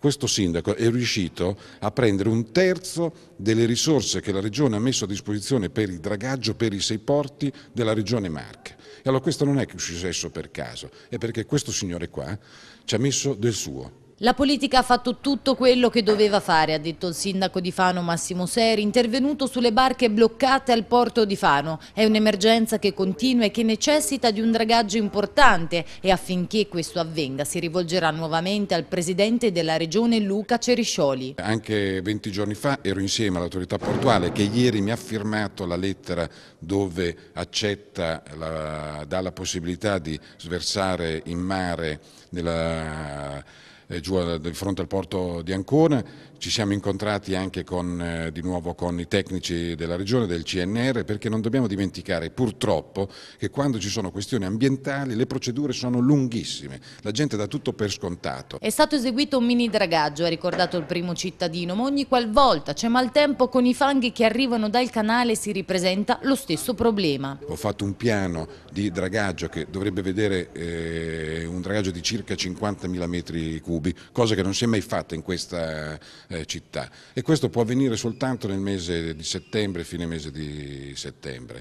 questo sindaco è riuscito a prendere un terzo delle risorse che la Regione ha messo a disposizione per il dragaggio per i sei porti della Regione Marche. E allora questo non è che è successo per caso, è perché questo signore qua ci ha messo del suo. La politica ha fatto tutto quello che doveva fare, ha detto il sindaco di Fano Massimo Seri, intervenuto sulle barche bloccate al porto di Fano. È un'emergenza che continua e che necessita di un dragaggio importante e affinché questo avvenga si rivolgerà nuovamente al presidente della regione Luca Ceriscioli. Anche 20 giorni fa ero insieme all'autorità portuale che ieri mi ha firmato la lettera dove accetta, la, dà la possibilità di sversare in mare nella eh, giù a, di fronte al porto di Ancona, ci siamo incontrati anche con, eh, di nuovo con i tecnici della regione, del CNR, perché non dobbiamo dimenticare purtroppo che quando ci sono questioni ambientali le procedure sono lunghissime, la gente dà tutto per scontato. È stato eseguito un mini dragaggio, ha ricordato il primo cittadino, ma ogni qualvolta c'è maltempo con i fanghi che arrivano dal canale si ripresenta lo stesso problema. Ho fatto un piano di dragaggio che dovrebbe vedere eh, un dragaggio di circa 50.000 metri cubi cubi, cosa che non si è mai fatta in questa eh, città e questo può avvenire soltanto nel mese di settembre, fine mese di settembre.